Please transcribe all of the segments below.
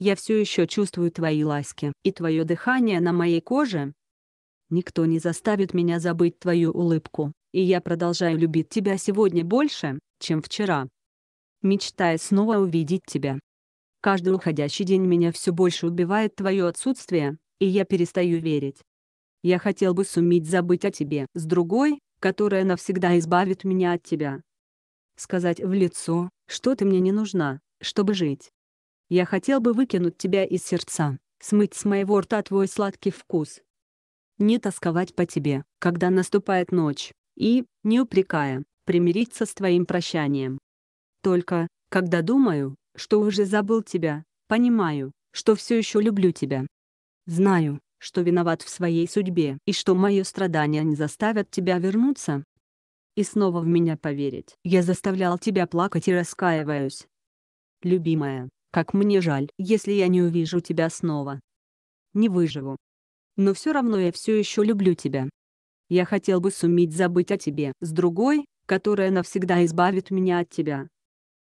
я все еще чувствую твои ласки и твое дыхание на моей коже. Никто не заставит меня забыть твою улыбку, и я продолжаю любить тебя сегодня больше, чем вчера. Мечтая снова увидеть тебя. Каждый уходящий день меня все больше убивает твое отсутствие, и я перестаю верить. Я хотел бы суметь забыть о тебе с другой, которая навсегда избавит меня от тебя. Сказать в лицо, что ты мне не нужна, чтобы жить я хотел бы выкинуть тебя из сердца, смыть с моего рта твой сладкий вкус. Не тосковать по тебе, когда наступает ночь, и, не упрекая, примириться с твоим прощанием. Только, когда думаю, что уже забыл тебя, понимаю, что все еще люблю тебя. Знаю, что виноват в своей судьбе и что мои страдания не заставят тебя вернуться. И снова в меня поверить. Я заставлял тебя плакать и раскаиваюсь. Любимая, как мне жаль, если я не увижу тебя снова. Не выживу. Но все равно я все еще люблю тебя. Я хотел бы суметь забыть о тебе с другой, которая навсегда избавит меня от тебя.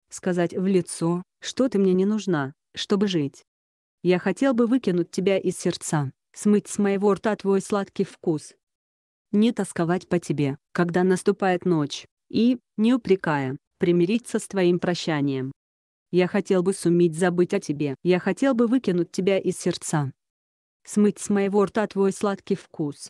Сказать в лицо, что ты мне не нужна, чтобы жить. Я хотел бы выкинуть тебя из сердца, смыть с моего рта твой сладкий вкус. Не тосковать по тебе, когда наступает ночь, и, не упрекая, примириться с твоим прощанием. Я хотел бы суметь забыть о тебе. Я хотел бы выкинуть тебя из сердца. Смыть с моего рта твой сладкий вкус.